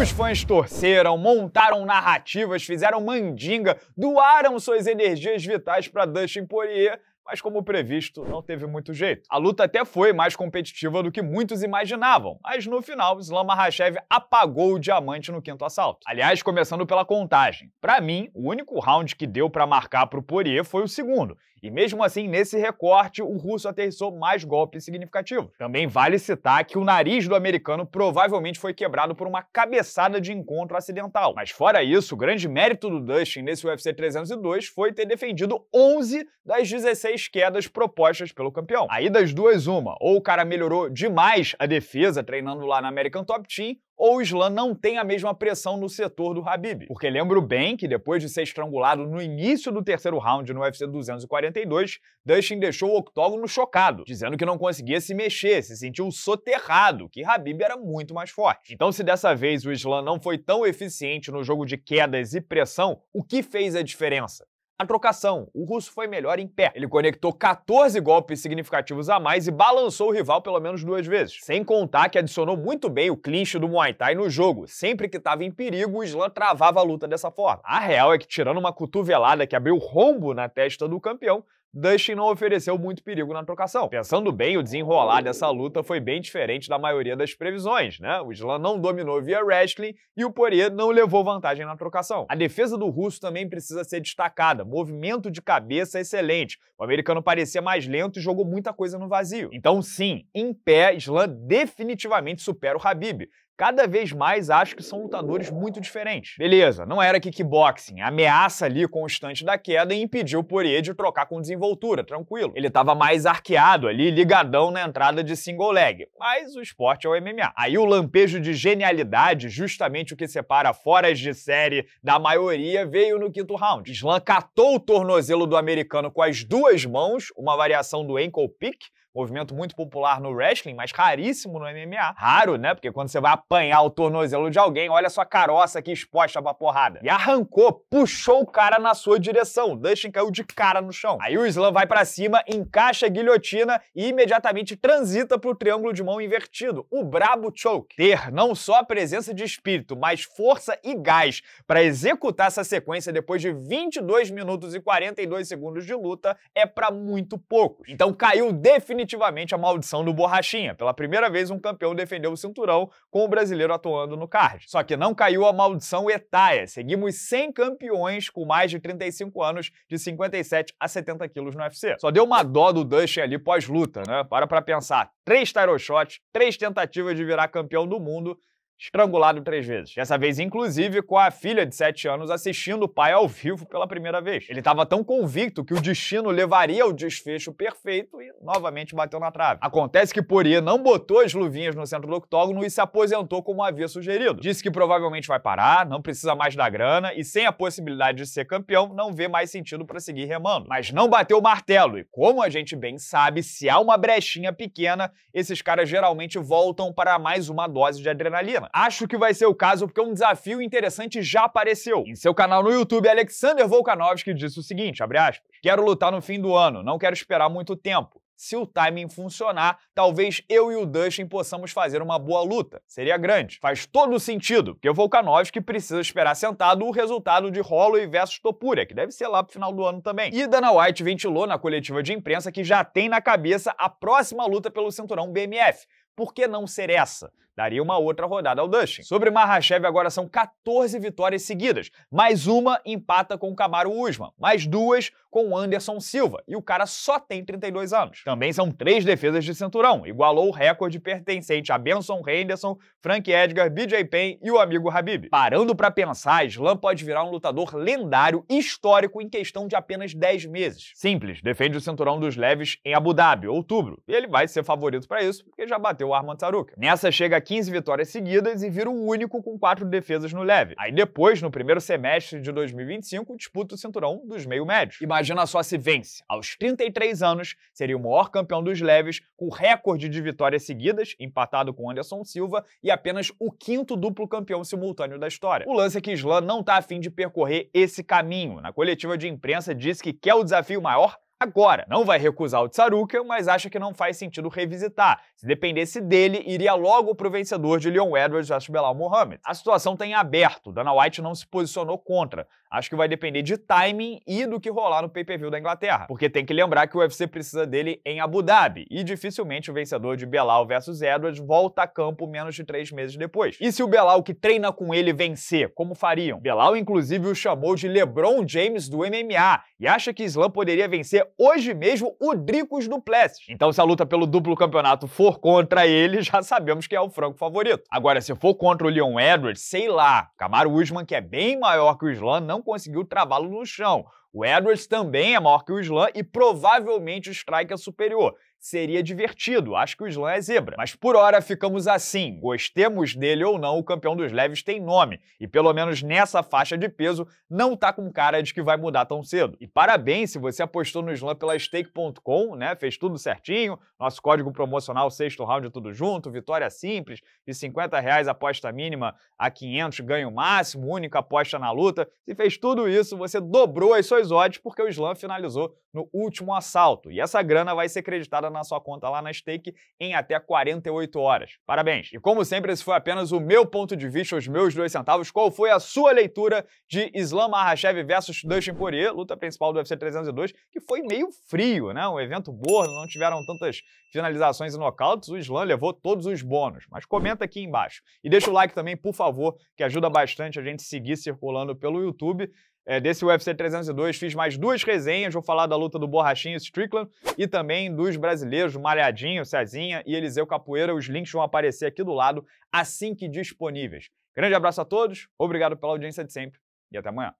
Os fãs torceram, montaram narrativas, fizeram mandinga, doaram suas energias vitais para Dustin Poirier, mas como previsto, não teve muito jeito. A luta até foi mais competitiva do que muitos imaginavam, mas no final, Islam Makhachev apagou o diamante no quinto assalto. Aliás, começando pela contagem. Para mim, o único round que deu para marcar pro Poirier foi o segundo, e mesmo assim, nesse recorte, o russo aterrissou mais golpes significativos. Também vale citar que o nariz do americano provavelmente foi quebrado por uma cabeçada de encontro acidental. Mas fora isso, o grande mérito do Dustin nesse UFC 302 foi ter defendido 11 das 16 quedas propostas pelo campeão. Aí das duas, uma. Ou o cara melhorou demais a defesa treinando lá na American Top Team, ou o Islã não tem a mesma pressão no setor do Habib. Porque lembro bem que depois de ser estrangulado no início do terceiro round no UFC 242, Dustin deixou o octógono chocado, dizendo que não conseguia se mexer, se sentiu soterrado, que Habib era muito mais forte. Então, se dessa vez o Islã não foi tão eficiente no jogo de quedas e pressão, o que fez a diferença? a trocação. O russo foi melhor em pé. Ele conectou 14 golpes significativos a mais e balançou o rival pelo menos duas vezes. Sem contar que adicionou muito bem o clinch do Muay Thai no jogo. Sempre que estava em perigo, o Islam travava a luta dessa forma. A real é que, tirando uma cotovelada que abriu rombo na testa do campeão, Dustin não ofereceu muito perigo na trocação. Pensando bem, o desenrolar dessa luta foi bem diferente da maioria das previsões, né? O Islam não dominou via wrestling e o Poirier não levou vantagem na trocação. A defesa do russo também precisa ser destacada. Movimento de cabeça é excelente. O americano parecia mais lento e jogou muita coisa no vazio. Então, sim, em pé, Islam definitivamente supera o Habib cada vez mais acho que são lutadores muito diferentes. Beleza, não era kickboxing. A ameaça ali constante da queda e impediu o Poirier de trocar com desenvoltura, tranquilo. Ele estava mais arqueado ali, ligadão na entrada de single leg. Mas o esporte é o MMA. Aí o lampejo de genialidade, justamente o que separa foras de série da maioria, veio no quinto round. Slam catou o tornozelo do americano com as duas mãos, uma variação do ankle pick, Movimento muito popular no wrestling, mas raríssimo no MMA. Raro, né? Porque quando você vai apanhar o tornozelo de alguém, olha a sua caroça aqui exposta pra porrada. E arrancou, puxou o cara na sua direção. Dustin caiu de cara no chão. Aí o Islam vai para cima, encaixa a guilhotina e imediatamente transita pro triângulo de mão invertido, o brabo choke. Ter não só a presença de espírito, mas força e gás para executar essa sequência depois de 22 minutos e 42 segundos de luta é para muito pouco. Então caiu definitivamente definitivamente a maldição do Borrachinha. Pela primeira vez, um campeão defendeu o cinturão com o brasileiro atuando no card. Só que não caiu a maldição etaia. Seguimos 100 campeões com mais de 35 anos, de 57 a 70 quilos no UFC. Só deu uma dó do Dustin ali pós-luta, né? Para pra pensar. Três title shots, três tentativas de virar campeão do mundo, estrangulado três vezes. Dessa vez, inclusive, com a filha de 7 anos assistindo o pai ao vivo pela primeira vez. Ele estava tão convicto que o destino levaria ao desfecho perfeito e novamente bateu na trave. Acontece que Poirier não botou as luvinhas no centro do octógono e se aposentou como havia sugerido. Disse que provavelmente vai parar, não precisa mais da grana e sem a possibilidade de ser campeão, não vê mais sentido para seguir remando. Mas não bateu o martelo e, como a gente bem sabe, se há uma brechinha pequena, esses caras geralmente voltam para mais uma dose de adrenalina. Acho que vai ser o caso porque um desafio interessante já apareceu. Em seu canal no YouTube, Alexander Volkanovski disse o seguinte, aspas, Quero lutar no fim do ano, não quero esperar muito tempo. Se o timing funcionar, talvez eu e o Dustin possamos fazer uma boa luta. Seria grande. Faz todo sentido, porque o Volkanovski precisa esperar sentado o resultado de Holloway versus Topuria, que deve ser lá pro final do ano também. E Dana White ventilou na coletiva de imprensa que já tem na cabeça a próxima luta pelo cinturão BMF. Por que não ser essa? daria uma outra rodada ao Dustin. Sobre Mahashev, agora são 14 vitórias seguidas. Mais uma empata com o Camaro Usman, mais duas com o Anderson Silva, e o cara só tem 32 anos. Também são três defesas de cinturão, igualou o recorde pertencente a Benson Henderson, Frank Edgar, BJ Penn e o amigo Habib. Parando para pensar, Islam pode virar um lutador lendário histórico em questão de apenas 10 meses. Simples, defende o cinturão dos leves em Abu Dhabi, outubro, e ele vai ser favorito para isso, porque já bateu o Arman Tsaruka. Nessa chega aqui 15 vitórias seguidas e vira o único com quatro defesas no leve. Aí depois, no primeiro semestre de 2025, disputa o cinturão dos meio-médios. Imagina só se vence. Aos 33 anos, seria o maior campeão dos leves, com recorde de vitórias seguidas, empatado com Anderson Silva, e apenas o quinto duplo campeão simultâneo da história. O lance é que Islan não está afim de percorrer esse caminho. Na coletiva de imprensa, disse que quer o desafio maior Agora, não vai recusar o Tsaruka, mas acha que não faz sentido revisitar. Se dependesse dele, iria logo pro vencedor de Leon Edwards versus Belal Mohamed. A situação tem tá aberto, Dana White não se posicionou contra, Acho que vai depender de timing e do que rolar no pay-per-view da Inglaterra, porque tem que lembrar que o UFC precisa dele em Abu Dhabi e dificilmente o vencedor de Belal versus Edwards volta a campo menos de três meses depois. E se o Belal que treina com ele vencer, como fariam? Belal inclusive o chamou de LeBron James do MMA e acha que Islam poderia vencer hoje mesmo o Dricos Duplessis. Então se a luta pelo duplo campeonato for contra ele, já sabemos que é o franco favorito. Agora se for contra o Leon Edwards, sei lá, Camaro Usman que é bem maior que o Islam não não conseguiu travá-lo no chão. O Edwards também é maior que o Slam e provavelmente o strike é superior seria divertido. Acho que o slam é zebra. Mas por hora ficamos assim. Gostemos dele ou não, o campeão dos leves tem nome. E pelo menos nessa faixa de peso, não tá com cara de que vai mudar tão cedo. E parabéns se você apostou no slam pela stake.com, né? Fez tudo certinho. Nosso código promocional, sexto round, tudo junto. Vitória simples. De 50 reais aposta mínima a 500, ganho máximo. Única aposta na luta. Se fez tudo isso, você dobrou as suas odds porque o slam finalizou no último assalto. E essa grana vai ser creditada na sua conta lá na Stake em até 48 horas. Parabéns! E como sempre, esse foi apenas o meu ponto de vista, os meus dois centavos. Qual foi a sua leitura de Islam Makhachev versus Dustin Poirier, luta principal do UFC 302, que foi meio frio, né? Um evento morno, não tiveram tantas finalizações e nocautes, o Islam levou todos os bônus. Mas comenta aqui embaixo. E deixa o like também, por favor, que ajuda bastante a gente seguir circulando pelo YouTube é, desse UFC 302, fiz mais duas resenhas, vou falar da luta do Borrachinho e Strickland e também dos brasileiros, Malhadinho, Cezinha e Eliseu Capoeira. Os links vão aparecer aqui do lado assim que disponíveis. Grande abraço a todos, obrigado pela audiência de sempre e até amanhã.